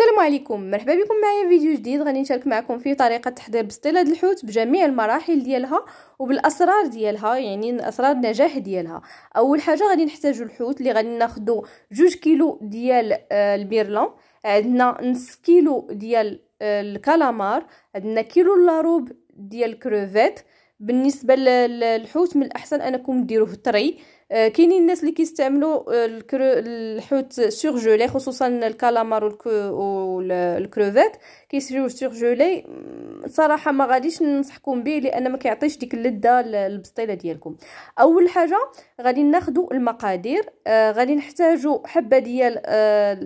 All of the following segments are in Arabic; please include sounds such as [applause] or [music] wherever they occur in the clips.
السلام عليكم مرحبا بكم معايا فيديو جديد غادي نشارك معكم فيه طريقه تحضير بسطيله د الحوت بجميع المراحل ديالها وبالاسرار ديالها يعني اسرار النجاح ديالها اول حاجه غادي نحتاجو الحوت اللي غادي ناخدو جوج كيلو ديال آه، البيرلون عندنا نص كيلو ديال آه، الكالامار عندنا كيلو لاروب ديال الكروفيت بالنسبه للحوت من الاحسن انكم ديروه طري كاينين الناس اللي كيستعملوا آه، الحوت سورجولي خصوصا الكالامار والكروفات كيسريو سورجولي صراحه ما غاديش ننصحكم به لان ما كيعطيش ديك اللذه للبسطيله ديالكم اول حاجه غادي ناخذ المقادير آه، غادي نحتاجوا حبه ديال آه،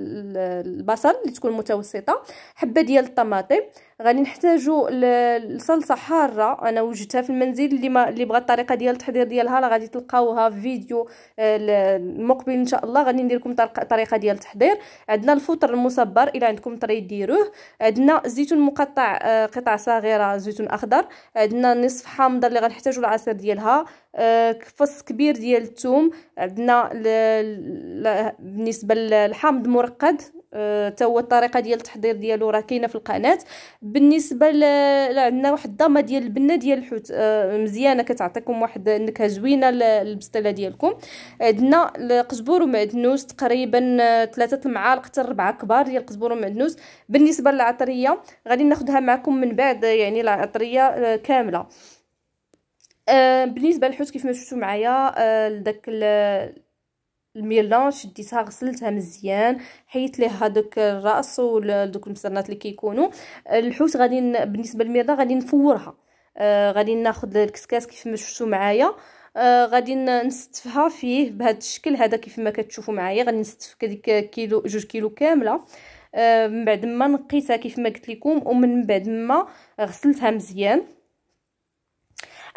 البصل اللي تكون متوسطه حبه ديال الطماطم غادي نحتاجو لصلصه حاره انا وجدتها في المنزل اللي ما اللي بغى الطريقه ديال التحضير ديالها راه غادي تلقاوها في فيديو المقبل آه، ان شاء الله غادي ندير لكم الطريقه ديال التحضير عندنا الفطر المصبر الا عندكم طري ديروه عندنا زيتون مقطع آه، قطع صغيره زيتون اخضر عندنا نصف حامضه اللي غنحتاجو العصير ديالها آه، فص كبير ديال الثوم عندنا بالنسبه للحامض مرقد حتى أه، هو الطريقه ديال التحضير ديالو راه كاينه في القناه بالنسبه ل عندنا واحد الضامه ديال البنه ديال الحوت أه، مزيانه كتعطيكم واحد النكهه زوينه للبسطيله ديالكم عندنا القزبور ومعدنوس تقريبا ثلاثه المعالق حتى ربعه كبار ديال القزبور ومعدنوس بالنسبه للعطريه غادي ناخذها معكم من بعد يعني العطريه أه، كامله بالنسبه للحوت كيف ما شفتوا معايا داك الميلان شديتها غسلتها مزيان حيت ليه هذوك الراس ودوك المسرنات اللي كيكونوا الحوت غادي بالنسبه للميرده غادي نفورها آه غادي ناخذ الكسكاس كيف ما شفتوا معايا آه غادي نستفها فيه بهذا الشكل هذا كيف ما كتشوفوا معايا غادي نستف كديك كيلو جوج كيلو كامله آه من بعد ما نقيتها كيف ما قلت لكم ومن بعد ما غسلتها مزيان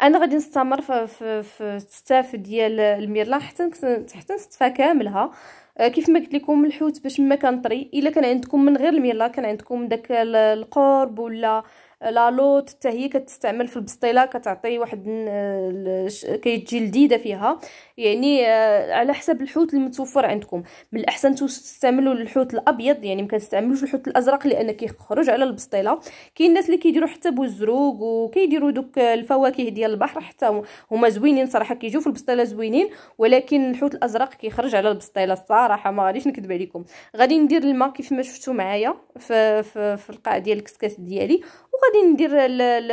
انا غادي نستمر في في, في ستاف ديال الميرلا حتى حتى نستفها كاملها آه، كيف ما قلت لكم الحوت باش ما كنطري الا كان عندكم من غير الميرلا كان عندكم داك القرب ولا لالوط حتى هي كتستعمل في البسطيله كتعطي واحد آه، كيتجي لذيذه فيها يعني آه، على حسب الحوت المتوفر عندكم من الاحسن تستعملوا الحوت الابيض يعني ما كتستعملوش الحوت الازرق لان كيخرج على البسطيله كاين الناس اللي كيديروا حتى بوزروق وكيديروا دوك الفواكه ديال البحر حتى هما زوينين صراحه كيجيو في البسطيله زوينين ولكن الحوت الازرق كيخرج على البسطيله الصراحه ما غاديش نكذب عليكم غادي ندير الماء كيف ما شفتوا معايا في, في, في القاع ديال الكسكاس ديالي وغادي غادي ندير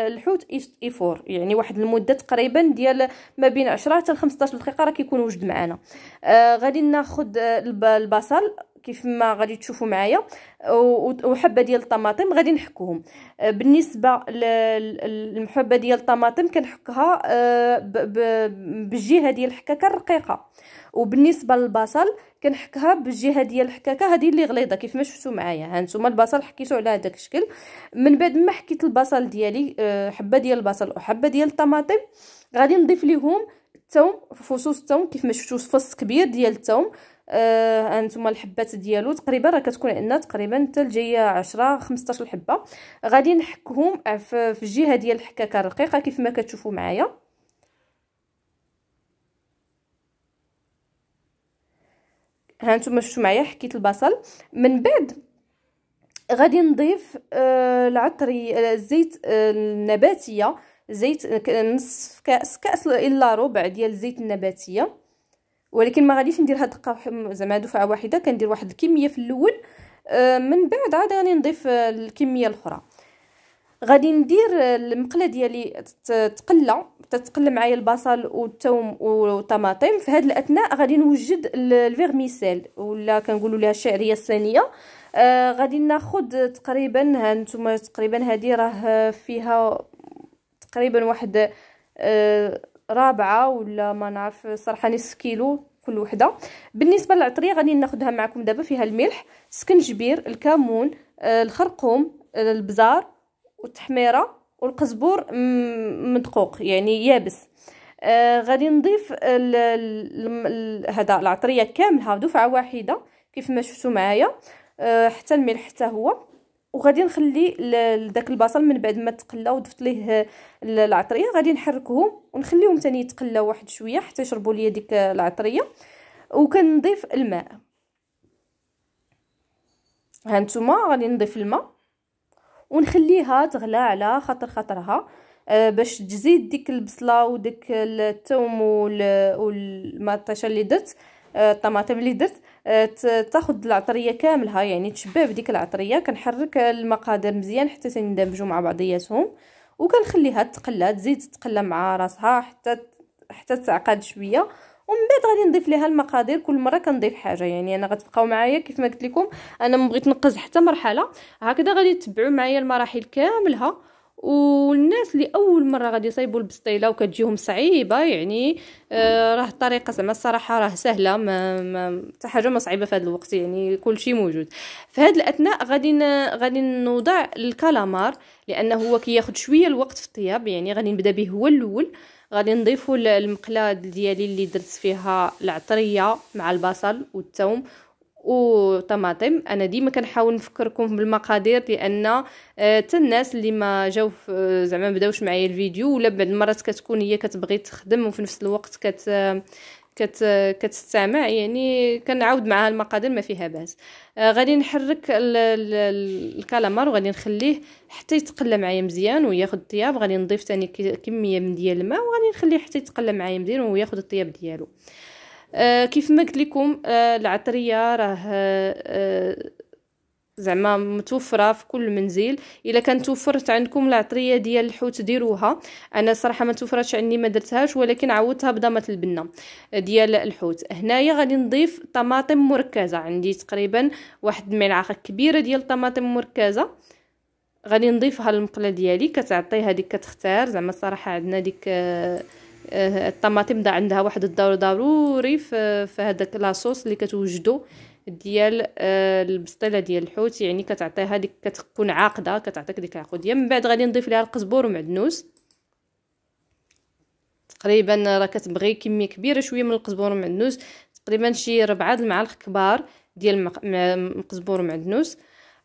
الحوت اي فور يعني واحد المده تقريبا ديال ما بين 10 حتى 15 دقيقه راه كيكون وجد معنا آه غادي ناخذ آه، البصل كيف ما غادي تشوفوا معايا وحبه ديال الطماطم غادي نحكوهم آه، بالنسبه للمحبه ديال الطماطم كنحكها آه، بالجهه ديال الحكاكه الرقيقه وبالنسبه للبصل كنحكها بالجهه ديال الحكاكه هذه اللي غليظه كيف ما شفتوا معايا ها نتوما البصل حكيتو على هذاك الشكل من بعد ما حكيت البصل ديالي آه، حبه ديال البصل وحبه ديال الطماطم غادي نضيف ليهم الثوم فصوص الثوم كيف ما شفتوا فص كبير ديال الثوم آه هانتوما الحبات ديالو تقريبا راه كتكون عندنا تقريبا حتى الجايه 10 15 حبه غادي نحكهم في الجهه ديال الحكاكه الرقيقه كيف ما كتشوفوا معايا هانتوما شفتوا معايا حكيت البصل من بعد غادي نضيف آه, آه، الزيت آه، النباتيه زيت نصف كاس كاس الا ربع ديال الزيت النباتيه ولكن ما غاديش ندير هاد الدقه زعما دفعه واحده كندير واحد الكميه في الاول آه، من بعد عاد غادي نضيف آه، الكميه الاخرى غادي ندير آه، المقله ديالي تقلى تتقلى معايا البصل والثوم والطماطم في هذه الاثناء غادي نوجد الفيرميسيل ولا كنقولوا لها الشعريه الثانيه آه غادي ناخذ تقريبا هانتوما تقريبا هذه راه فيها تقريبا واحد آه رابعه ولا ما نعرف صراحه نصف كيلو كل وحده بالنسبه للعطريه غادي ناخدها معكم دابا فيها الملح سكنجبير الكمون آه، الخرقوم آه، البزار والتحميره والقزبور مدقوق يعني يابس آه غادي نضيف هذا العطريه كاملها دفعه واحده كيف ما شفتوا معايا آه حتى الملح حتى هو وغادي نخلي داك البصل من بعد ما تقلى وضفت ليه العطريه غادي نحركهم ونخليهم تاني يتقلى واحد شويه حتى يشربوا لي ديك العطريه وكنضيف الماء هانتوما غادي نضيف الماء ونخليها تغلى على خاطر خاطرها آه، باش تزيد ديك البصله وديك الثوم والمطيشه اللي درت الطماطم اللي درت آه، تاخذ العطريه كاملها يعني تشبع بديك العطريه كنحرك المقادير مزيان حتى تندمجوا مع بعضياتهم وكنخليها تقلى تزيد تقلى مع راسها حتى حتى تعقد شويه ومن بعد غادي نضيف ليها المقادير كل مره كنضيف حاجه يعني انا غتبقاو معايا كيف ما قلت لكم انا ما بغيت نقز حتى مرحله هكذا غادي تتبعوا معايا المراحل كاملها والناس اللي اول مره غادي يصايبوا البسطيله وكتجيهم صعيبه يعني آه راه الطريقه زعما الصراحه راه سهله ما ما حتى حاجه ما صعيبه في هذا الوقت يعني كل شيء موجود في هذا الاثناء غادي غادي نوضع الكالامار لانه هو كياخذ شويه الوقت في الطياب يعني غادي نبدا به هو الاول غادي نضيفو المقلاة ديالي اللي درت فيها العطريه مع البصل والثوم وطماطم انا ديما كنحاول نفكركم بالمقادير لان آه، حتى الناس اللي ما جاو آه، زعما ما بداوش معايا الفيديو ولا بعض المرات كتكون هي كتبغي تخدم وفي نفس الوقت كت آه، كت كتستمع يعني كنعاود معها المقادير ما فيها باس غادي نحرك الكالامار وغادي نخليه حتى يتقلى معايا مزيان وياخذ الطياب غادي نضيف ثاني كميه من ديال الماء وغادي نخليه حتى يتقلى معايا مزيان وياخذ الطياب ديالو آه، كيف ما قلت لكم آه، العطريه راه آه، زعما متوفره في كل منزل الا كان توفرت عندكم العطريه ديال الحوت ديروها انا صراحه ما توفرتش عندي ما درتهاش ولكن عودتها بضمه البنه ديال الحوت هنايا غادي نضيف طماطم مركزه عندي تقريبا واحد الملعقه كبيره ديال الطماطم مركزه غادي نضيفها للمقله ديالي كتعطي هذيك كتختار زعما صراحه عندنا ديك آه الطماطم دا عندها واحد الدور ضروري في, في هذاك لاصوص اللي كتوجدو ديال آه، البسطيله ديال الحوت يعني كتعطيها ديك كتكون عاقده كتعطيك ديك العقوديه من بعد غادي نضيف ليها القزبر ومعدنوس تقريبا راه كتبغي كميه كبيره شويه من القزبر ومعدنوس تقريبا شي ربعه المعالق كبار ديال القزبر ومعدنوس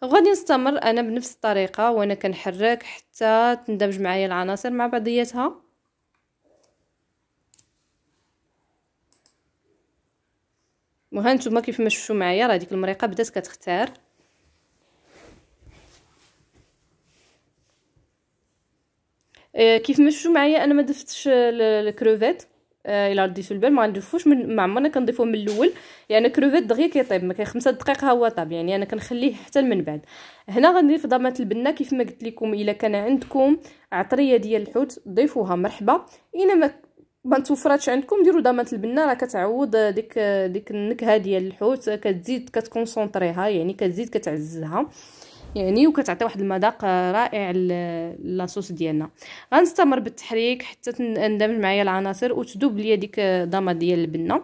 وغادي نستمر انا بنفس الطريقه وانا كنحرك حتى تندمج معايا العناصر مع بعضياتها المهم نتوما كيفما ما معايا راه ديك المريقه بدات كتختار كيف ما شفتوا معايا انا ما ضفتش الكروفيت الا رديتو البال ما من ما عمرنا كنضيفوه من الاول يعني كروفيت دغيا كيطيب ما كاين 5 دقائق ها هو طاب يعني انا كنخليه حتى من بعد هنا غنضيف ضمات البنه كيف ما قلت لكم الا كان عندكم عطريه ديال الحوت ضيفوها مرحبا الا ما ما توفراتش عندكم ديروا ضمانه البنه راه كتعوض ديك ديك النكهه ديال الحوت كتزيد كتكونسونطريها يعني كتزيد كتعززها يعني وكتعطي واحد المذاق رائع لاصوص ديالنا غنستمر بالتحريك حتى تندمج معايا العناصر وتذوب ليا ديك الضمه ديال البنه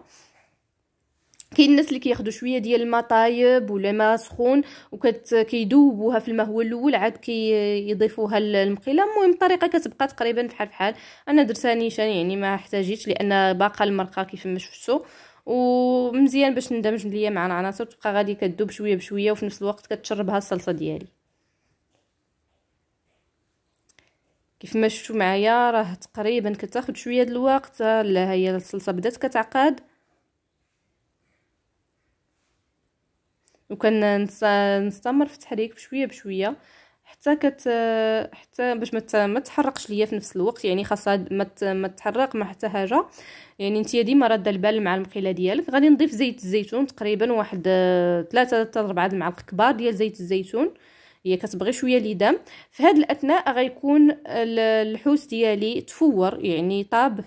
كاين الناس اللي كياخذوا شويه ديال الماء طايب ولا ماء سخون وكيدوبوها في الماء هو الاول عاد كيضيفوها كي للمقيله المهم الطريقه كتبقى تقريبا بحال بحال انا درتها نيشان يعني ما احتاجيتش لان باقا المرقه كيف ما شفتوا ومزيان باش ندمج ليا مع العناصر تبقى غادي كدوب شويه بشويه وفي نفس الوقت كتشربها الصلصه ديالي كيف ما شفتوا معايا راه تقريبا كتاخد شويه د الوقت لا هي الصلصه بدات كتعقد وكان نستمر في التحريك بشويه بشويه حتى كت حتى باش مت... ما تحرقش ليا في نفس الوقت يعني خاصها ما مت... ما تحرق ما حتى حاجه يعني انت ديما راده البال مع المقيله ديالك غادي نضيف زيت الزيتون تقريبا واحد 3 حتى 4 المعالق كبار ديال زيت الزيتون هي كتبغي شويه دام في هذا الاثناء غيكون الحوس ديالي تفور يعني طاب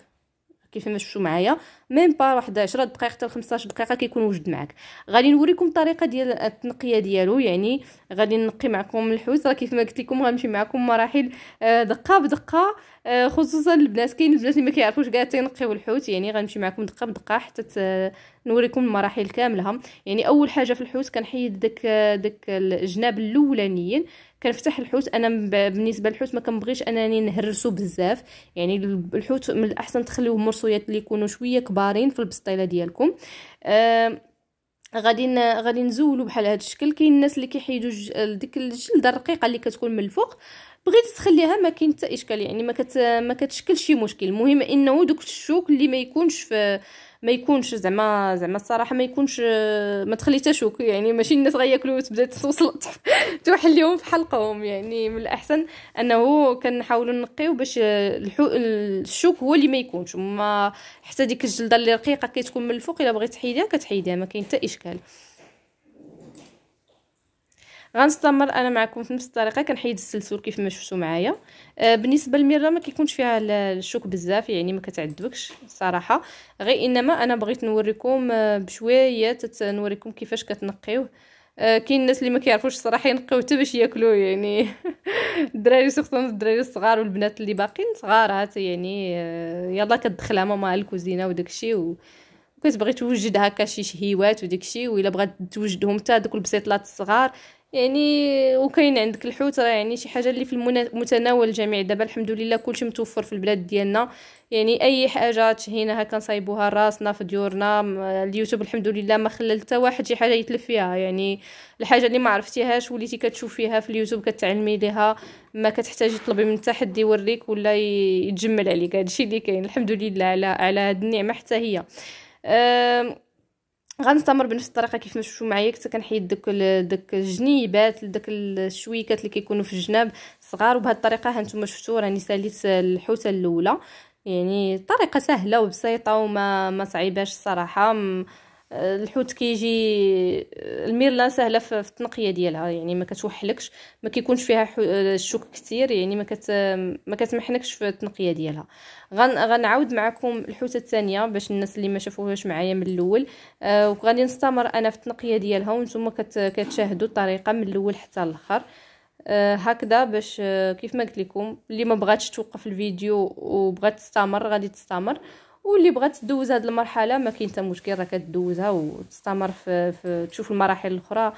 كيف ما شفتوا معايا ميم با واحد 10 دقائق حتى 15 دقيقه كيكون وجد معاك غادي نوريكم الطريقه ديال التنقيه ديالو يعني غادي نقي معكم الحوت راه كيف ما قلت لكم غنمشي معكم مراحل آه، دقه بدقه آه، خصوصا البنات كاين البنات اللي ما كيعرفوش كاع تينقيو الحوت يعني غنمشي معكم دقه بدقه حتى نوريكم المراحل كاملها يعني اول حاجه في الحوت كنحيد داك آه، داك الجناب الاولانيين كنفتح الحوت انا بالنسبه للحوت ما كنبغيش انني نهرسو بزاف يعني الحوت من الاحسن تخليوه مرصويات اللي يكونوا شويه كبارين في البسطيله ديالكم غادي غادي نزولو بحال هذا الشكل كاين الناس اللي كيحيدوا ديك الجلده الرقيقه اللي كتكون من الفوق بغيتي تخليها ما كاين حتى اشكال يعني ما كت ما كتشكل شي مشكل المهم انه دوك الشوك اللي ما يكونش في ما يكونش زعما زعما الصراحه ما يكونش ما تخلي حتى شوك يعني ماشي الناس غياكلوا وتبدا توصل [laughs] توحل لهم في حلقهم يعني من الاحسن انه كنحاولوا نقيو باش الحو... الشوك هو اللي ما يكونش ما حتى ديك الجلده اللي رقيقه كتكون من الفوق الا بغيت تحيديها كتحيديها ما كاين حتى اشكال غنستمر انا معكم في نفس الطريقه كنحيد السلسول كيف ما شفتوا معايا آه بالنسبه للمره ما كيكونش فيها الشوك بزاف يعني ما كتعذبكش الصراحه غير انما انا بغيت نوريكم آه، بشويه نوريكم كيفاش كتنقيوه آه، كاين الناس اللي ما كيعرفوش الصراحه ينقيو حتى باش ياكلو يعني [laughs] الدراري سورتو الدراري الصغار والبنات اللي صغار صغارات يعني آه، يلا كتدخلها ماما الكوزينه وداكشي و... كتبغي توجد هكا شي شهيوات وداكشي و الا بغات توجدهم حتى دوك البسيطلات الصغار يعني وكاين عندك الحوت راه يعني شي حاجه اللي في المتناول الجميع دابا الحمد لله كلشي متوفر في البلاد ديالنا يعني اي حاجه تشهيناها كنصايبوها راسنا في ديورنا اليوتيوب الحمد لله ما خلى حتى واحد شي حاجه يتلف فيها يعني الحاجه اللي ما عرفتيهاش وليتي كتشوفيها في اليوتيوب كتعلمي ليها ما كتحتاجي تطلبي من حتى حد يوريك ولا يتجمل عليك هادشي اللي كاين الحمد لله على على هاد النعمه حتى هي أه غنستمر بنفس الطريقه كيف ما شفتوا معايا كنت كنحيد دوك داك الجنيبات داك الشويكات اللي كيكونوا في الجناب صغار وبهذه الطريقه هانتوما شفتوا راني ساليت الحوته الاولى يعني طريقه سهله وبسيطه وما ما صعيباش الصراحه الحوت كيجي الميرلا سهله في التنقيه ديالها يعني ما كتوحلكش ما كيكونش فيها الشوك كثير يعني ما كت ما كتمحنكش في التنقيه ديالها غن... غنعاود معكم الحوته الثانيه باش الناس اللي ما شافوهاش معايا من الاول آه وغادي نستمر انا في التنقيه ديالها وانتم كت... كتشاهدوا الطريقه من الاول حتى الاخر آه هكذا باش آه، كيف ما قلت لكم اللي ما بغاتش توقف الفيديو وبغات تستمر غادي تستمر واللي بغات تدوز هاد المرحله ما كاين حتى مشكل راه كدوزها وتستمر في, في تشوف المراحل الاخرى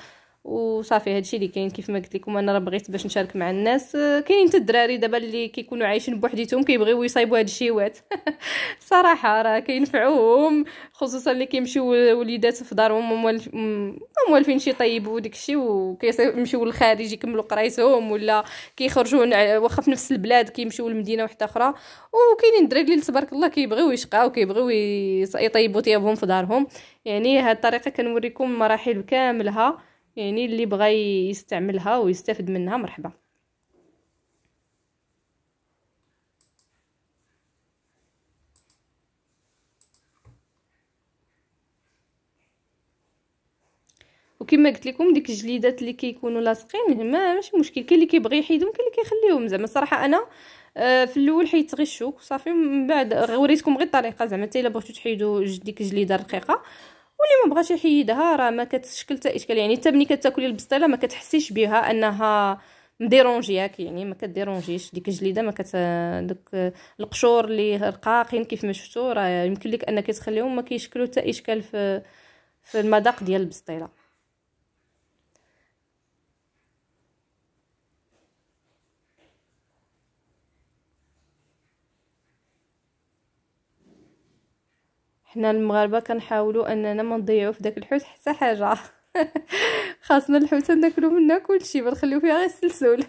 وصافي هادشي اللي كاين كيف ما قلت لكم انا راه بغيت باش نشارك مع الناس كاينين حتى الدراري دابا اللي كيكونوا عايشين بوحديتهم كيبغيو يصايبوا هاد الشيوات [laughs] صراحه راه كينفعوهم خصوصا اللي كيمشيو وليدات في دارهم موالفين شي طيب وديك الشيء وكيمشيو للخارج يكملوا قرايتهم ولا كيخرجوا واخا في نفس البلاد كيمشيو لمدينه واحده اخرى وكاينين الدراري اللي تبارك الله كيبغيو يشقاو كيبغيو يطيبوا طيابهم في دارهم يعني هاد الطريقه كنوريكم المراحل كاملها يعني اللي بغى يستعملها ويستافد منها مرحبا وكما قلت لكم ديك الجليدات اللي كيكونوا لاصقين ما ماشي مشكل كاين اللي كيبغي يحيدهم كاين اللي كيخليهم زعما صراحه انا آه، في الاول حيدت غير الشوك صافي من بعد وريتكم غير الطريقه زعما حتى الا بغيتو تحيدوا ديك الجليده الرقيقه واللي ما بغاش يحيدها راه ما كتشكل حتى اشكال يعني حتى ملي كتاكلي البسطيله ما كتحسيش بها انها مديرونجياك يعني ما كديرونجيش ديك الجليده ما كت دوك القشور اللي رقاقين كيف ما شفتوا راه يمكن لك انك تخليهم ما كيشكلوا حتى اشكال في في المذاق ديال البسطيله حنا المغاربه كنحاولوا اننا ما نضيعوا في داك الحوت حتى حاجه [laughs] خاصنا الحوت ناكلو منها كلشي ما نخليو فيها غير السلسول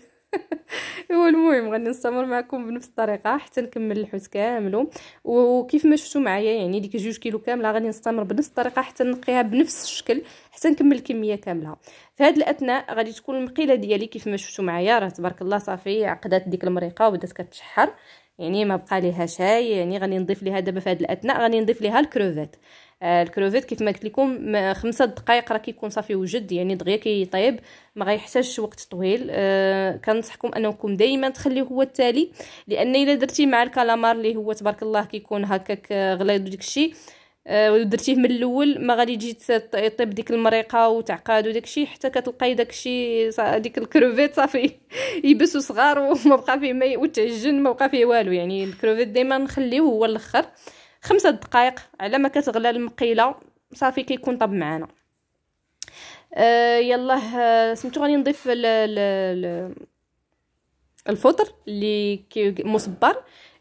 [laughs] هو المهم غادي نستمر معكم بنفس الطريقه حتى نكمل الحوت كاملو وكيف ما شفتوا معايا يعني ديك جوج كيلو كامله غادي نستمر بنفس الطريقه حتى نقيها بنفس الشكل حتى نكمل الكميه كامله في هذا الاثناء غادي تكون المقيله ديالي كيف ما شفتوا معايا راه تبارك الله صافي عقدات ديك المريقه وبدات كتشحر يعني ما بقى ليها شاي يعني غادي نضيف ليها دابا في هذه الاثناء غادي نضيف ليها الكروفيت آه الكروفيت كيف ما قلت لكم خمسة دقائق راه كيكون صافي وجد يعني دغيا كيطيب ما غيحتاجش وقت طويل آه كنصحكم انكم دائما تخليه هو التالي لان الا درتي مع الكالامار اللي هو تبارك الله كيكون هكاك آه، غليظ وداكشي آه، ودرتيه من الاول ما غادي تجي تطيب ديك المريقه وتعقد وداكشي حتى كتلقاي داكشي ديك الكروفيت صافي [laughs] يبسو صغار وما بقى فيه ما وتعجن ما بقى فيه والو يعني الكروفيت ديما نخليه هو الاخر خمسة دقائق على ما كتغلى المقيله صافي كيكون طاب معانا آه يلا آه، سميتو غادي نضيف الفطر اللي مصبر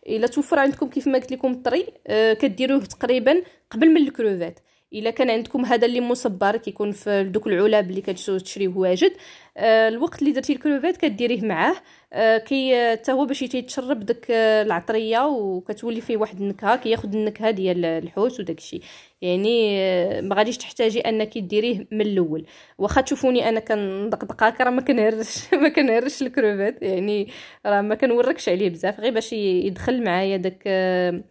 الا توفر عندكم كيف ما قلت لكم الطري آه كديروه تقريبا قبل من الكروفات الا كان عندكم هذا اللي مصبر كيكون في دوك العلب اللي كتجيو تشريوه واجد آه الوقت اللي درتي الكروفيت كديريه معاه آه كي حتى هو باش يتشرب داك العطريه وكتولي فيه واحد النكهه كياخد النكهه ديال الحوت وداك الشيء يعني آه، ما غاديش تحتاجي انك ديريه من الاول واخا تشوفوني انا كندقدقاك راه ما كنهرش [laughs] ما كنهرش الكروفيت يعني راه ما كنوركش عليه بزاف غير باش يدخل معايا داك آه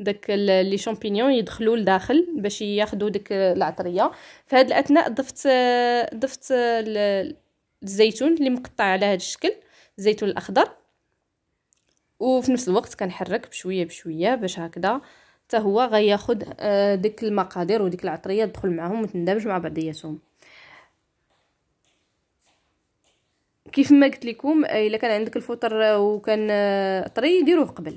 داك لي شامبينيون يدخلوا لداخل باش ياخذوا ديك العطريه في هذا الاثناء ضفت ضفت الزيتون اللي مقطع على هذا الشكل الزيتون الاخضر وفي نفس الوقت كنحرك بشويه بشويه باش هكذا حتى هو غياخد آه، ديك المقادير وديك العطريه تدخل معهم وتندمج مع بعضياتهم كيف ما قلت لكم الا كان عندك الفطر وكان آه، طري ديروه قبل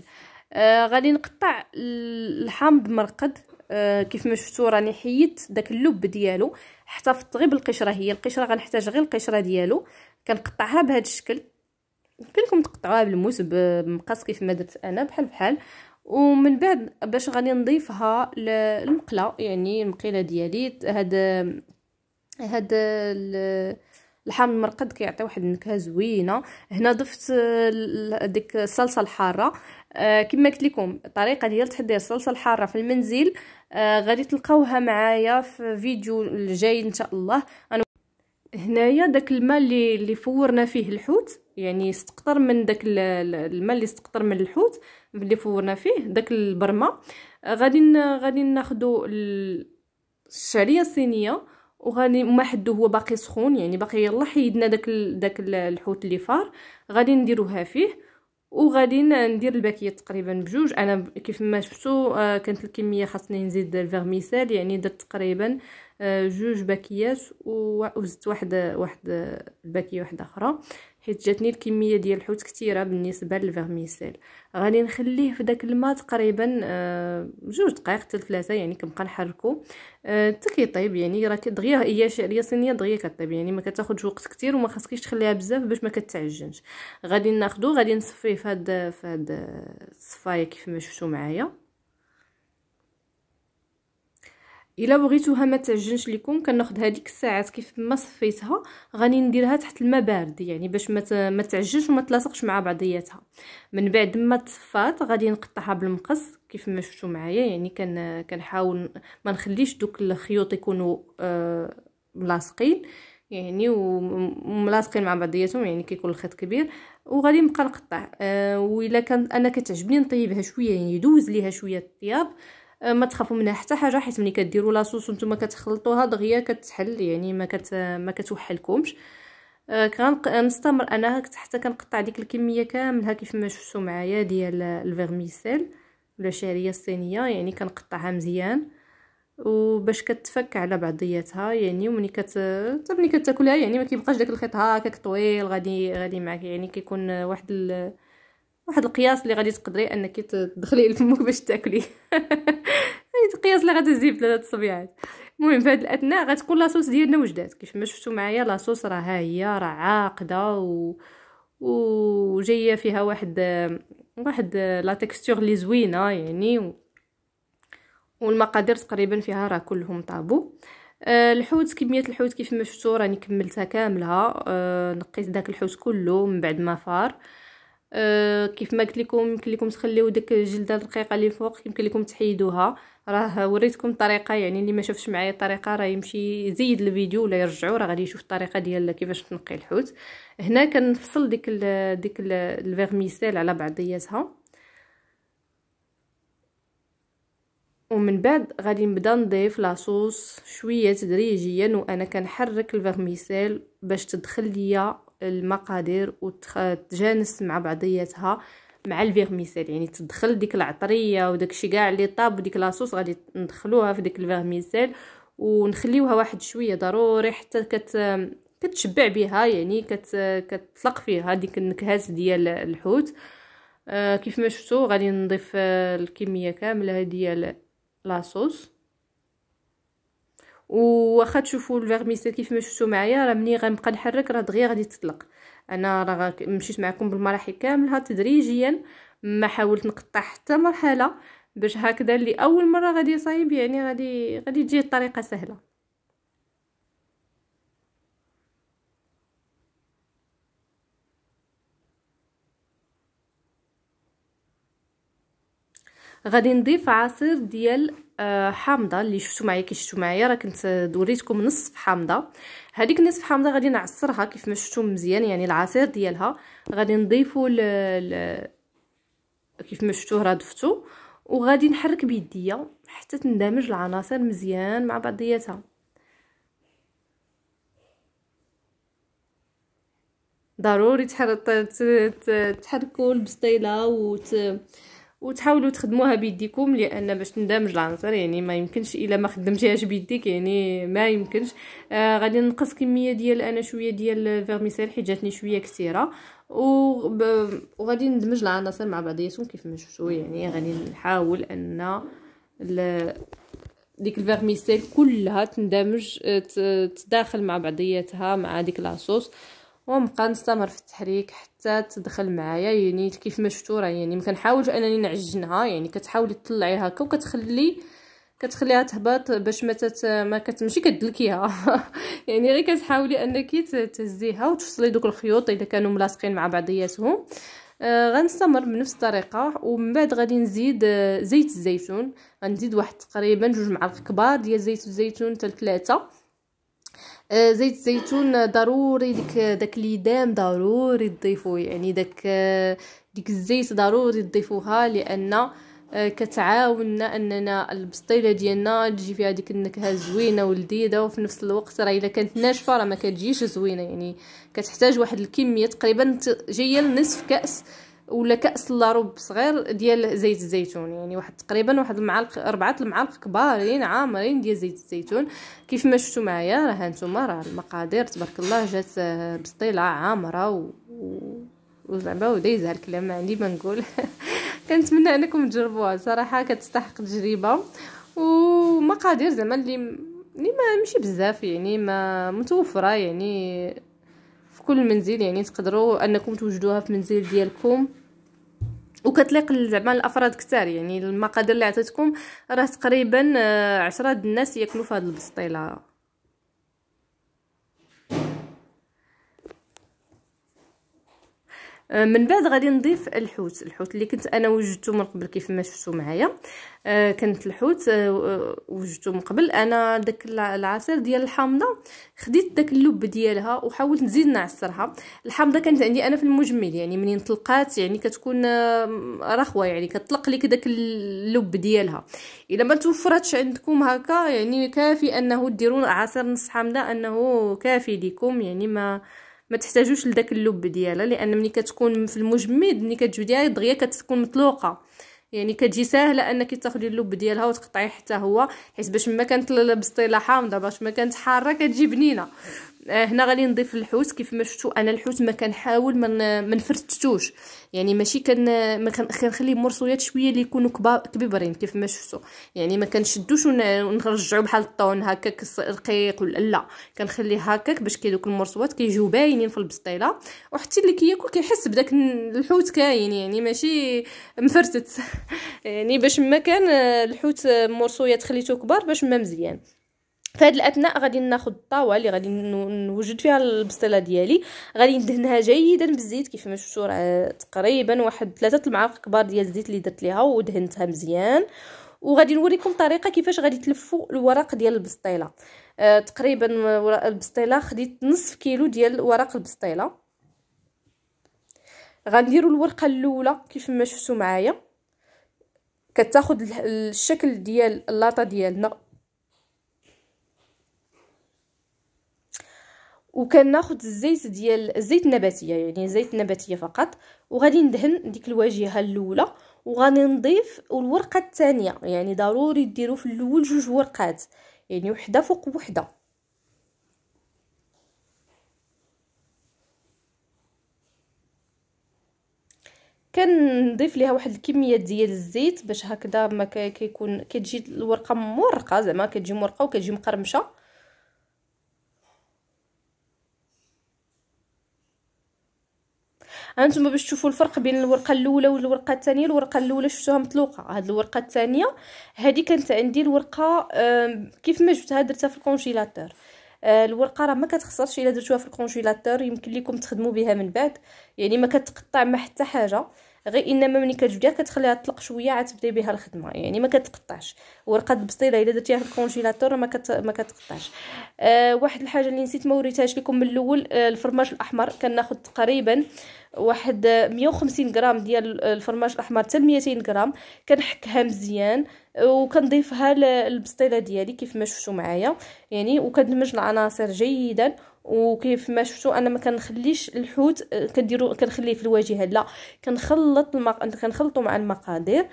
آه غادي نقطع الحامض مرقد آه كيف ما شفتوا راني حيدت داك اللب ديالو احتفظت غير بالقشره هي القشره غنحتاج غير القشره ديالو كنقطعها بهذا الشكل يمكن لكم تقطعوها بالموس بمقص كيف ما درت انا بحال بحال ومن بعد باش غادي نضيفها للمقله يعني المقيله ديالي هذا هذا لحم المرقد كيعطي واحد النكهه زوينه هنا ضفت آه، ديك الصلصه الحاره آه، كما قلت لكم الطريقه ديال تحضير الصلصه الحاره في المنزل آه، غادي تلقاوها معايا في فيديو الجاي ان شاء الله أنا هنايا داك الماء اللي اللي فورنا فيه الحوت يعني استقطر من داك الماء اللي استقطر من الحوت اللي فورنا فيه داك البرمه غادي غادي ناخذ الشعريه الصينيه وغادي ما حدو هو باقي سخون يعني باقي يلا حيدنا داك ال... داك الحوت اللي فار غادي نديروها فيه وغادي ندير الباكيه تقريبا بجوج انا كيف ما شفتوا آه كانت الكميه خاصني نزيد الفيرميسال يعني درت تقريبا آه جوج باكيات وزدت واحد واحد الباكيه واحده اخرى حيت جاتني الكميه ديال الحوت كثيره بالنسبه للفيرميسيل غادي نخليه في داك الماء تقريبا آه، جوج دقائق حتى ثلاثه يعني كنبقى نحركو آه، حتى كيطيب يعني راه دغيا هي شعريه صينيه دغيا كطيب يعني ما كتاخذش وقت كثير وما خاصكيش تخليها بزاف باش ما كتعجنش غادي ناخدو غادي نصفيه في هاد في هاد الصفايه كيف ما شفتو معايا الا بغيتوها ما تعجنش لكم كناخذ هذيك الساعات كيف ما صفيتها غادي نديرها تحت الماء بارد يعني باش ما ما تعجنش وما تلاصقش مع بعضياتها من بعد ما تصفات غادي نقطعها بالمقص كيف ما شفتوا معايا يعني كن كنحاول ما نخليش دوك الخيوط يكونوا آه، ملاصقين يعني وملاصقين مع بعضياتهم يعني كيكون الخيط كبير وغادي نبقى نقطع آه وإلا كان انا كتعجبني نطيبها شويه يعني يدوز ليها شويه الطياب أه، ما تخافوا منها حتى حاجه حيت ملي كديروا لاصوص وانتم كتخلطوها دغيا كتحل يعني ما كت ما كتوحلكمش أه، كنستمر انا حتى كنقطع ديك الكميه كاملها كيف ما شفتوا معايا ديال الفيرميسيل ولا الشعريه الصينيه يعني كنقطعها مزيان وباش كتفك على بعضياتها يعني وملي كت حتى ملي كتاكلها يعني ما كيبقاش داك الخيط هكاك طويل غادي غادي معاك يعني كيكون واحد ال... واحد القياس اللي غادي تقدري انك تدخلي [laughs] لفمك باش تاكليه يعني القياس اللي تزيد بثلاثه الصبيعات المهم في هذه الاثناء غتكون لاصوص ديالنا وجدات كيف ما شفتوا معايا لاصوص راه ها هي راه عاقده و وجايه فيها واحد واحد لا تيكستور لي زوينه يعني و... والمقادير تقريبا فيها راه كلهم طابو آه، الحوت كميه الحوت كيف ما شفتوا راني كملتها كامله آه، نقيت داك الحوت كله من بعد ما فار أه آه، كيف ما قلت لكم يمكن لكم تخليو داك الجلده الرقيقه اللي فوق يمكن لكم تحيدوها راه وريتكم الطريقه يعني اللي ما شافش معايا الطريقه راه يمشي يزيد الفيديو ولا يرجعو راه غادي يشوف الطريقه ديال كيفاش تنقي الحوت هنا كنفصل ديك الـ ديك الفيرميسيل على بعضياتها ومن بعد غادي نبدا نضيف لاصوص شويه تدريجيا وانا كنحرك الفيرميسيل باش تدخل ليا المقادير وتجانس مع بعضياتها مع الفيرميسيل يعني تدخل ديك العطريه وداك الشيء كاع اللي طاب وديك لاصوص غادي ندخلوها في ديك الفيرميسيل ونخليوها واحد شويه ضروري حتى كت كتشبع بها يعني كت كتطلق فيها ديك النكهات ديال الحوت آه كيف ما شفتوا غادي نضيف آه، الكميه كامله ديال لاصوص وخا تشوفوا الفيرميسيل كيف ما شفتوا معايا راه ملي غنبقى نحرك راه دغيا غادي تطلق انا راه مشيت معكم بالمراحل كاملها تدريجيا ما حاولت نقطع حتى مرحله باش هكذا اللي اول مره غادي صايب يعني غادي غادي تجي الطريقه سهله غادي نضيف عصير ديال آه، حامضه اللي شفتو معايا كي شفتو معايا راه كنت وريتكم نصف حامضه هذيك نصف حامضه غادي نعصرها كيف ما شفتو مزيان يعني العصير ديالها غادي نضيفو ل... ل... كيف ما شفتوه راه ضفتو وغادي نحرك بيديا حتى تندمج العناصر مزيان مع بعضياتها ضروري تحركوا البسطيله وت وتحاولوا تخدموها بيديكم لان باش تندمج العنصر يعني ما يمكنش الا ما خدمتيهاش بيديك يعني ما يمكنش آه غادي نقص كميه ديال انا شويه ديال فيرميسيل حيت جاتني شويه كثيره وغادي ندمج العناصر مع بعضياتهم كيف ما شفتوا يعني غادي نحاول ان ل... ديك الفيرميسيل كلها تندمج آه، تداخل مع بعضياتها مع ديك لاصوص ونبقى نستمر في التحريك حتى حتى تدخل معايا يعني كيف ما شفتوا راه يعني ما كنحاولش انني نعجنها يعني كتحاولي تطلعي هكا وكتخلي كتخليها تهبط باش ما تت... ما كتمشي كدلكيها [laughs] يعني غير كتحاولي انك تهزيها وتفصلي دوك الخيوط اذا كانوا ملاصقين مع بعضياتهم آه غنستمر بنفس الطريقه ومن بعد غادي نزيد آه، زيت الزيتون غنزيد واحد تقريبا جوج معالق كبار ديال زيت الزيتون حتى ثلاثه آه، زيت الزيتون ضروري ديك داك دام ضروري تضيفوه يعني داك آه، ديك الزيت ضروري تضيفوها لان آه، كتعاوننا اننا البسطيله ديالنا تجي فيها ديك النكهه زوينه ولذيذه وفي نفس الوقت راه الا كانت ناشفه راه ما كتجيش زوينه يعني كتحتاج واحد الكميه تقريبا جايه لنصف كاس ولا كاس لاروب صغير ديال زيت الزيتون يعني واحد تقريبا واحد المعالق اربعه المعالق كبارين عامرين ديال زيت الزيتون كيف ما شفتوا معايا راه هانتوما راه المقادير تبارك الله جات آه، بسطيله عامره و... وزعما ودايزه الكلام ما عندي ما نقول [laughs] كنتمنى انكم تجربوها صراحه كتستحق تجربه ومقادير زعما اللي اللي ما ماشي بزاف يعني ما متوفره يعني كل منزل يعني تقدروا انكم توجدوها في منزل ديالكم وكتليق زعما الافراد كثار يعني المقادير اللي عطيتكم راه تقريبا آه، عشرة الناس ياكلوا في هذه البسطيله آه، من بعد غادي نضيف الحوت الحوت اللي كنت انا وجدته من قبل كيف ما شفتوا معايا آه، كانت الحوت آه، وجدته من قبل انا داك العصير ديال الحامضه خديت داك اللب ديالها وحاولت نزيد نعصرها الحامضه كانت عندي انا في المجمل يعني منين طلقات يعني كتكون رخوه يعني كتطلق لك داك اللب ديالها الا ما توفرتش عندكم هكا يعني كافي انه ديروا عصير نص حامضه انه كافي ليكم يعني ما ما تحتاجوش لذاك اللب ديالها لان ملي كتكون في المجمد ملي كتجي دغيا كتكون مطلوقه يعني كتجي ساهله انك تاخدي اللب ديالها وتقطعيه حتى هو حيت باش ما كانت باصطلاحه دابا باش ما كانت حاره كتجي بنينه آه، هنا غادي نضيف الحوت كيف ما شفتوا انا الحوت ما كنحاول ما من نفرتتوش يعني ماشي كن ما كنخلي مرصويات شويه اللي يكونوا كبيبرين كيف ما شفتوا يعني ما كنشدوش ونرجعوا بحال الطون هكاك رقيق ولا لا كنخليه هكاك باش كيدوك المرصوات كيجيو باينين في البسطيله وحتى اللي كياكل كيحس بداك الحوت كاين يعني ماشي مفرتت [laughs] يعني باش ما كان آه، الحوت آه، مرصويات خليته كبار باش ما مزيان في هذه الاثناء غادي ناخذ الطاوه اللي غادي نوجد فيها البسطيله ديالي غادي ندهنها جيدا بالزيت كيف ما شفتوا راه تقريبا واحد ثلاثه المعالق كبار ديال الزيت اللي درت ليها ودهنتها مزيان وغادي نوريكم طريقه كيفاش غادي تلفوا الورق ديال البسطيله آه تقريبا البسطيله خديت نصف كيلو ديال ورق البسطيله غنديروا الورقه الاولى كيف ما شفتوا معايا كتاخذ الشكل ديال اللاطه ديالنا ناخد الزيت ديال الزيت النباتيه يعني زيت نباتيه فقط وغادي ندهن ديك الواجهه الاولى وغادي نضيف الورقه الثانيه يعني ضروري ديروا في الاول جوج ورقات يعني وحده فوق وحده كنضيف ليها واحد الكميه ديال الزيت باش هكذا ما كيكون كتجي الورقه مورقه زعما كتجي مورقه وكتجي مقرمشه هانتوما باش تشوفوا الفرق بين الورقه الاولى والورقه الثانيه الورقه الاولى شفتوها مطلوقه هاد الورقه الثانيه هذه كانت عندي الورقه كيف ما جبتها درتها في الكونجيلاتور آه، الورقه راه ما كتخسرش الا درتوها في الكونجيلاتور يمكن لكم تخدموا بها من بعد يعني ما كتقطع ما حتى حاجه غير انما ملي كتجبديها كتخليها تطلق شويه عاد تبداي بها الخدمه يعني ما كتقطعش ورقه البسطيله الا درتيها في الكونجيلاتور ما كت... ما كتقطعش آه واحد الحاجه اللي نسيت ما وريتهاش لكم من الاول آه الفرماج الاحمر كناخذ تقريبا واحد 150 آه، غرام ديال الفرماج الاحمر حتى 200 غرام كنحكها مزيان وكنضيفها للبسطيله ديالي كيف ما شفتوا معايا يعني وكندمج العناصر جيدا وكيف ما شفتوا انا ما كنخليش الحوت آه، كنديرو كنخليه في الواجهه لا كنخلط المق... كنخلطو مع المقادير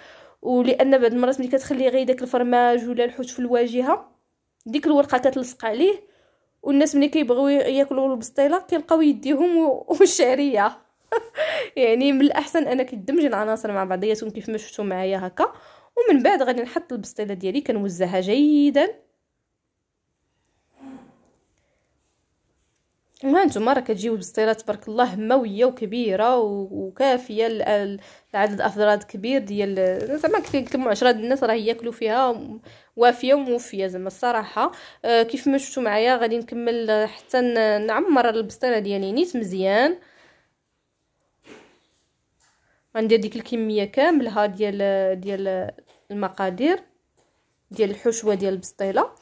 ولان بعض المرات ملي كتخلي غير داك الفرماج ولا الحوت في الواجهه ديك الورقه كتلصق عليه والناس ملي كيبغيو ياكلوا البسطيله كيلقاو يديهم [laughs] والشعريه [laughs] يعني من الاحسن انا كيدمج العناصر مع بعضياتهم كيف ما شفتوا معايا هكا ومن بعد غادي نحط البسطيله ديالي كنوزعها جيدا ما نتوما راه كتجيو بسطيله تبارك الله ماويه وكبيره وكافيه لعدد افراد كبير ديال زعما كيتكلموا 10 الناس راه ياكلوا فيها وافيه وموفيه زعما الصراحه آه كيف ما شفتوا معايا غادي نكمل حتى نعمر البسطيله ديالي نيت مزيان غندير ديك الكميه كامله ديال ديال المقادير ديال الحشوه ديال البسطيله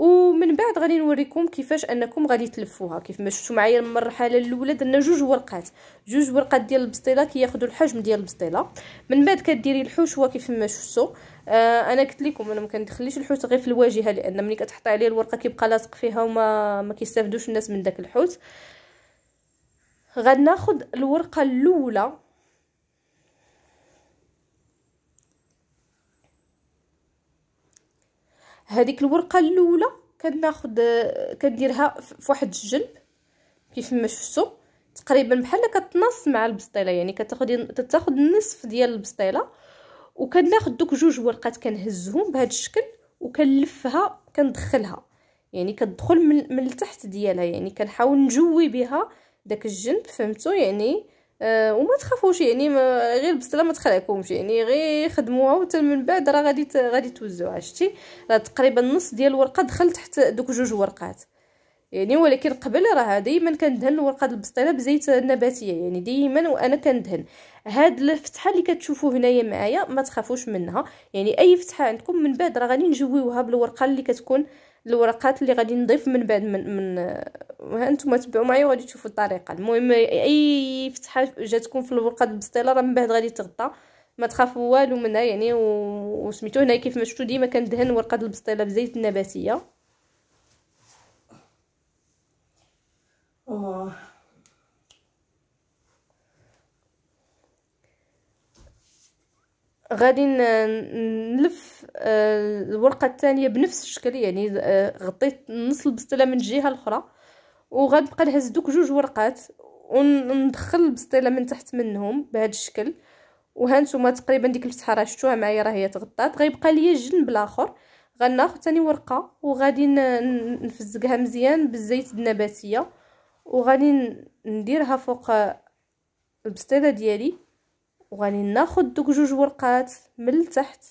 ومن بعد غادي نوريكم كيفاش انكم غادي تلفوها كيف ما شفتوا معايا المرحله الاولى درنا جوج ورقات جوج ورقات ديال البسطيله كياخذوا الحجم ديال البسطيله من بعد كديري الحشوه كيف ما شفتوا آه انا قلت لكم انا ما كندخليش الحوت غير في الواجهه لان ملي كتحطي عليه الورقه كيبقى لاصق فيها وما ما كيستافدوش الناس من داك الحوت غناخذ الورقه الاولى هذيك الورقه الاولى كناخد كنديرها فواحد الجنب كيف ما شفتوا تقريبا بحال كتنص مع البسطيله يعني كتاخدي تاخذ النصف ديال البسطيله وكناخد دوك جوج ورقات كنهزهم بهذا الشكل وكنلفها كندخلها يعني كتدخل من, من التحت ديالها يعني كنحاول نجوي بها داك الجنب فهمتوا يعني أه وما تخافوش يعني ما غير بالسلامة ما تخلعكمش يعني غير خدموها وحتى من بعد راه غادي غادي توزعوها شتي راه تقريبا نص ديال الورقه دخل تحت دوك جوج ورقات يعني ولكن قبل راه دائما كندهن ورقه البسطيله بزيت نباتيه يعني دائما وانا كندهن هاد الفتحه اللي كتشوفوا هنايا معايا ما تخافوش منها يعني اي فتحه عندكم من بعد راه غادي نجويوها بالورقه اللي كتكون الورقات اللي غادي نضيف من بعد من من ها انتم تبعوا معايا وغادي تشوفوا الطريقه المهم اي فتحه جاتكم في الورقه البسطيله راه من بعد غادي تغطى ما تخافوا والو منها يعني وسميتو هنا كيف ما شفتوا ديما كندهن ورقه البسطيله بزيت النباتيه آه. غادي نلف آه، الورقه الثانيه بنفس الشكل يعني آه، غطيت نص البسطيله من الجهه الاخرى وغنبقى نهز دوك جوج ورقات وندخل البسطيله من تحت منهم بهذا الشكل وهانتوما تقريبا ديك الفتحه راه شفتوها معايا راه هي تغطات غيبقى ليا الجنب الاخر غناخد ثاني ورقه وغادي نفزقها مزيان بالزيت النباتيه وغادي نديرها فوق البسطيله ديالي وغادي ناخد دوك جوج ورقات من التحت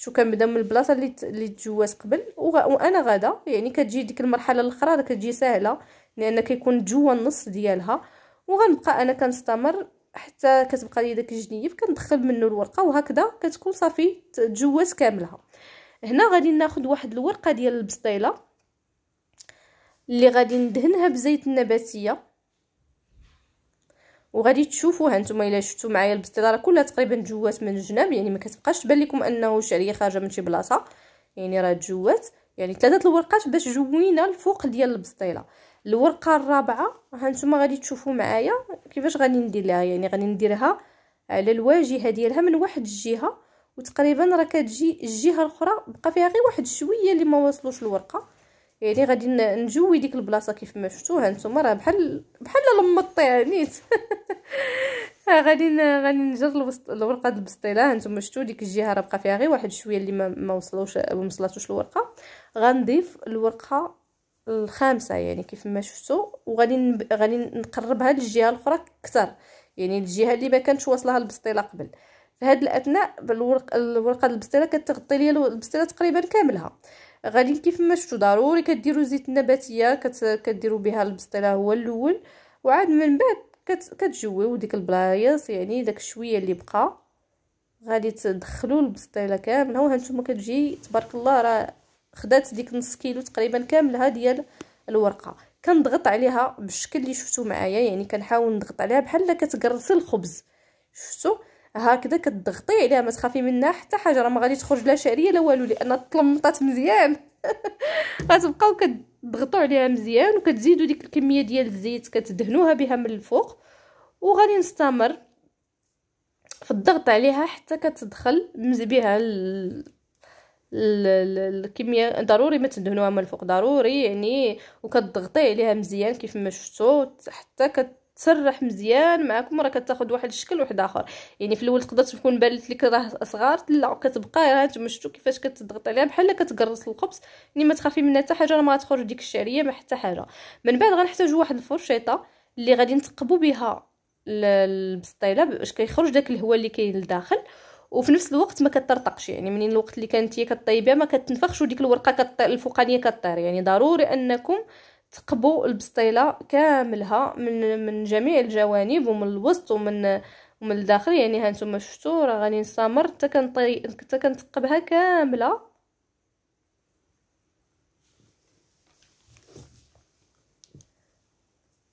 شتو كنبدا من البلاصه اللي اللي تجوات قبل وانا غادا يعني كتجي ديك المرحله الاخرى راه كتجي ساهله لان كيكون جوا النص ديالها وغنبقى انا كنستمر حتى كتبقى لي داك الجنيف كندخل منه الورقه وهكذا كتكون صافي تجوز كاملها هنا غادي ناخذ واحد الورقه ديال البسطيله اللي غادي ندهنها بزيت النباتيه وغادي تشوفوها نتوما الا شفتوا معايا البسطيله راه كلها تقريبا جوات من الجناب يعني ما كتبقاش تبان لكم انه شعريه خارجه من شي بلاصه يعني راه جوات يعني ثلاثه الورقات باش جوينا الفوق ديال البسطيله الورقه الرابعه ها نتوما غادي تشوفوا معايا كيفاش غادي ندير لها يعني غادي نديرها على الواجهه ديالها من واحد الجهه وتقريبا راه كتجي الجهه الاخرى بقى فيها غير واحد شويه اللي ما وصلوش الورقه يعني غادي نجوي ديك البلاصه كيف ما شفتوها نتوما راه بحال بحال لمطي يعني [laughs] غادي غادي نجر الورقه الورقه البسطيله نتوما شفتوا ديك الجهه راه بقى فيها غير واحد شويه اللي ما ما وصلوش ما وصلاتوش الورقه غنضيف الورقه الخامسه يعني كيف ما شفتوا وغادي نب... غادي نقربها للجهه الاخرى اكثر يعني الجهه اللي ما كانتش واصلها البسطيله قبل في هاد الاثناء بالورق الورقه البسطيله كتغطي لي البسطيله تقريبا كاملها غادي كيف ما شفتوا ضروري كديروا زيت النباتيه كديروا بها البسطيله هو الاول وعاد من بعد كت كتجويو ديك البلايص يعني داك شويه اللي بقى غادي تدخلوا البسطيله كامله وهانتوما كتجي تبارك الله راه خدات ديك نص كيلو تقريبا كاملها ديال الورقه كنضغط عليها بالشكل اللي شفتوا معايا يعني كنحاول نضغط عليها بحال كتقرص الخبز شفتوا هكذا كتضغطي عليها ما تخافي منها حتى حاجه راه ما غادي تخرج لا شعريه لا والو لان تلمطات مزيان [laughs] غتبقاو كتضغطوا عليها مزيان وكتزيدوا ديك الكميه ديال الزيت كتدهنوها بها من الفوق وغادي نستمر في الضغط عليها حتى كتدخل بها الكميه ضروري ما تدهنوها من الفوق ضروري يعني وكتضغطي عليها مزيان كيف ما شفتوا حتى كت تسرح مزيان معكم راه كتاخذ واحد الشكل واحد اخر يعني في الاول تقدر تكون بانت لك راه صغار لا كتبقى راه انتم شفتوا كيفاش كتضغط عليها بحال كتقرص الخبز يعني ما تخافي منها حتى حاجه راه ما غتخرج ديك الشعريه ما حتى حاجه من بعد غنحتاج واحد الفرشيطه اللي غادي نثقبوا بها البسطيله باش كيخرج داك الهواء اللي كاين لداخل وفي نفس الوقت ما كترتقش يعني منين الوقت اللي كانت هي كطيبيها ما كتنفخش وديك الورقه الفوقانيه كطير يعني ضروري انكم تقبو البسطيله كاملها من من جميع الجوانب ومن الوسط ومن ومن الداخل يعني ها نتوما شفتوا راه غادي نستمر حتى كنطي حتى كنتقبها كامله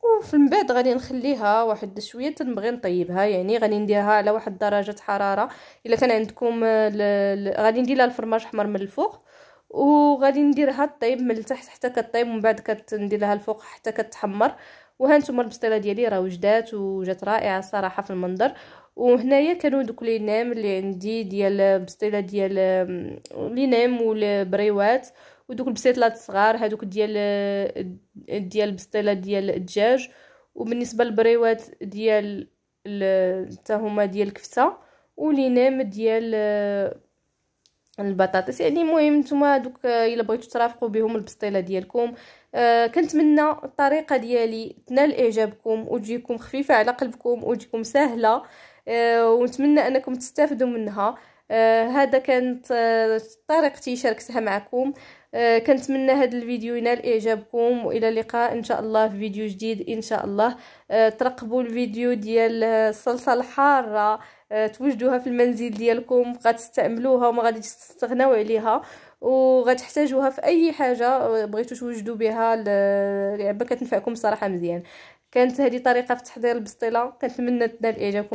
وفي من بعد غادي نخليها واحد شويه تنبغي نطيبها يعني غادي نديرها على واحد درجه حراره الا كان عندكم غادي ندير لها الفرماج احمر من الفوق وغادي نديرها طيب من التحت حتى كطيب ومن بعد كندير لها الفوق حتى كتحمر وها نتوما البسطيله ديالي راه وجدات وجات رائعه صراحه في المنظر وهنايا كانوا دوك لي نام اللي عندي ديال البسطيله ديال لي نام والبريوات ودوك البسطيلات الصغار هذوك ديال آه، ديال البسطيله ديال الدجاج وبالنسبه للبريوات ديال حتى هما ديال الكفته ولينام ديال آه، البطاطس يعني مهم نتوما دوك آه، الا بغيتو ترافقوا بهم البسطيله ديالكم أه كنتمنى الطريقه ديالي تنال اعجابكم وتجيكم خفيفه على قلبكم وتجيكم سهله أه ونتمنى انكم تستافدوا منها آه هذا كانت آه طريقتي شاركتها معكم آه كنتمنى هذا الفيديو ينال اعجابكم والى اللقاء ان شاء الله في فيديو جديد ان شاء الله آه ترقبوا الفيديو ديال الصلصه آه، الحاره آه، توجدوها في المنزل ديالكم غتستعملوها وما غاديش تستغناو عليها وغتحتاجوها في اي حاجه آه، بغيتو توجدوا بها لعبه يعني كتنفعكم صراحه مزيان كانت هذه طريقه في تحضير البسطيله كنتمنى تنال اعجابكم